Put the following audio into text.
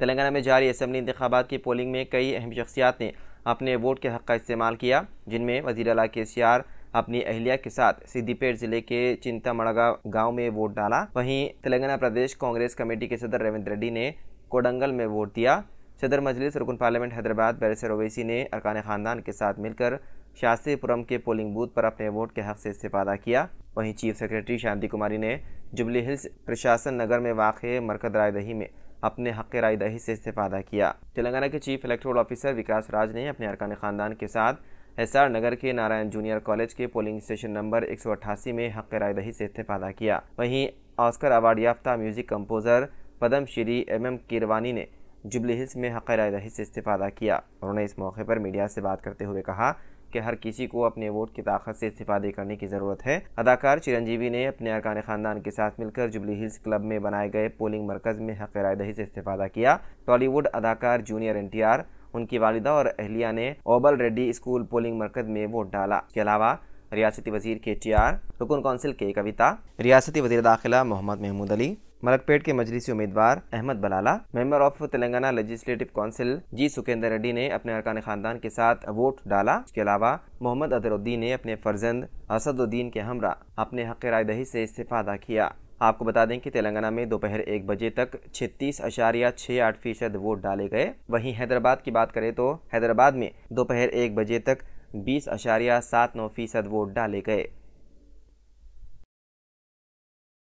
तेलंगाना में जारी असम्बली इंतबात की पोलिंग में कई अहम शख्सियात ने अपने वोट के हक़ का इस्तेमाल किया जिनमें वजी अला के सी आर अपनी अहलिया के साथ सिद्दीपेट जिले के चिंतामड़गा गांव में वोट डाला वहीं तेलंगाना प्रदेश कांग्रेस कमेटी के सदर रविंद्र रेड्डी ने कोडंगल में वोट दिया सदर मजलिस रुकन पार्लियामेंट हैदराबाद बैरसर ओवैसी ने अरकान ख़ानदान के साथ मिलकर शास्त्रीपुरम के पोलिंग बूथ पर अपने वोट के हक़ से इस्तेफादा किया वहीं चीफ सेक्रेटरी शांति कुमारी ने जुबली हिल्स प्रशासन नगर में वाक़ मरकज रायदही में अपने हक राय दही से इस्तेफादा किया तेलंगाना के chief electoral officer Vikas Raj ने अपने अरकान ख़ानदान के साथ एसआर नगर के नारायण जूनियर कॉलेज के पोलिंग स्टेशन नंबर एक में हक राय दही से इस्तेफादा किया वहीं ऑस्कर अवार्ड याफ्ता music composer Padma Shri M M Keeravani ने जुबली हिल्स में हक राय दही से इस्तेफादा किया उन्होंने इस मौके पर मीडिया से बात करते हुए कहा कि हर किसी को अपने वोट की ताकत से इस्तीफादे करने की ज़रूरत है अदाकार चिरंजीवी ने अपने अरकान ख़ानदान के साथ मिलकर जुबली हिल्स क्लब में बनाए गए पोलिंग मरकज़ में हक रायदही से इस्तीफादा किया टॉलीवुड अदाकार जूनियर एन उनकी वालदा और अहलिया ने ओबल रेड्डी स्कूल पोलिंग मरकज़ में वोट डाला इसके अलावा रियासती वजीर के टी आर रुकन कौंसिल के कविता रियासती वजीर दाखिला मोहम्मद महमूद अली मलकपेट के मजलिसी उम्मीदवार Ahmed Balala member of Telangana legislative council G Sukhender Reddy ने अपने अरकान खानदान के साथ वोट डाला इसके अलावा मोहम्मद अदरुद्दीन ने अपने फर्जंद असदुद्दीन के हमरा अपने हक रायदही से इस्तीफा अदा किया आपको बता दें कि तेलंगाना में दोपहर एक बजे तक छत्तीस अशारिया छह आठ फीसद वोट डाले गए वहीं हैदराबाद की बात करें तो हैदराबाद में दोपहर एक बजे तक बीस अशारिया सात नौ फीसद वोट डाले गए